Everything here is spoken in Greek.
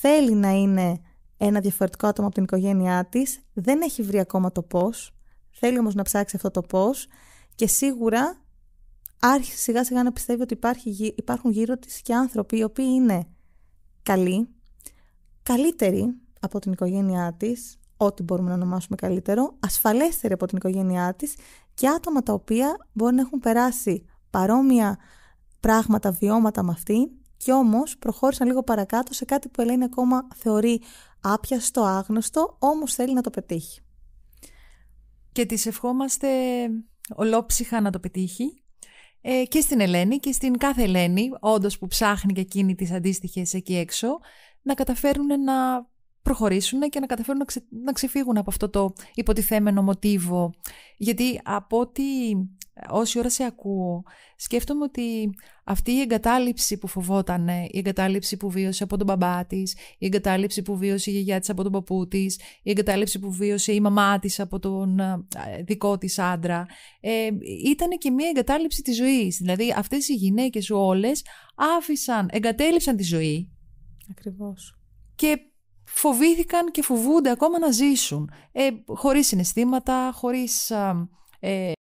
θέλει να είναι ένα διαφορετικό άτομο από την οικογένειά της, δεν έχει βρει ακόμα το πώς, θέλει όμως να ψάξει αυτό το πώς και σίγουρα άρχισε σιγά σιγά να πιστεύει ότι υπάρχει, υπάρχουν γύρω της και άνθρωποι οι οποίοι είναι καλοί, καλύτεροι από την οικογένειά της, ό,τι μπορούμε να ονομάσουμε καλύτερο, ασφαλέστεροι από την οικογένειά της και άτομα τα οποία μπορεί να έχουν περάσει παρόμοια πράγματα, βιώματα με αυτή. Κι όμως προχώρησαν λίγο παρακάτω σε κάτι που η Ελένη ακόμα θεωρεί άπιαστο, άγνωστο, όμως θέλει να το πετύχει. Και τις ευχόμαστε ολόψυχα να το πετύχει ε, και στην Ελένη και στην κάθε Ελένη, όντως που ψάχνει και εκείνη τις αντίστοιχες εκεί έξω, να καταφέρουν να προχωρήσουν και να καταφέρουν να, ξε, να ξεφύγουν από αυτό το υποτιθέμενο μοτίβο. Γιατί από ό,τι όση ώρα σε ακούω, σκέφτομαι ότι αυτή η εγκατάλειψη που φοβόταν, η εγκατάλειψη που βίωσε από τον μπαμπά της, η εγκατάλειψη που βίωσε η γιαγιά της από τον παππού της, η εγκατάλειψη που βίωσε η μαμά της από τον ε, δικό της άντρα, ε, ήταν και μια εγκατάλειψη της ζωής. Δηλαδή, αυτές οι γυναίκες όλες άφησαν, εγκατέλειψαν τη ζωή. Ακριβώς. Και φοβήθηκαν και φοβούνται ακόμα να ζήσουν. Ε, χωρίς συναισθήματα, χωρίς... Ε, ε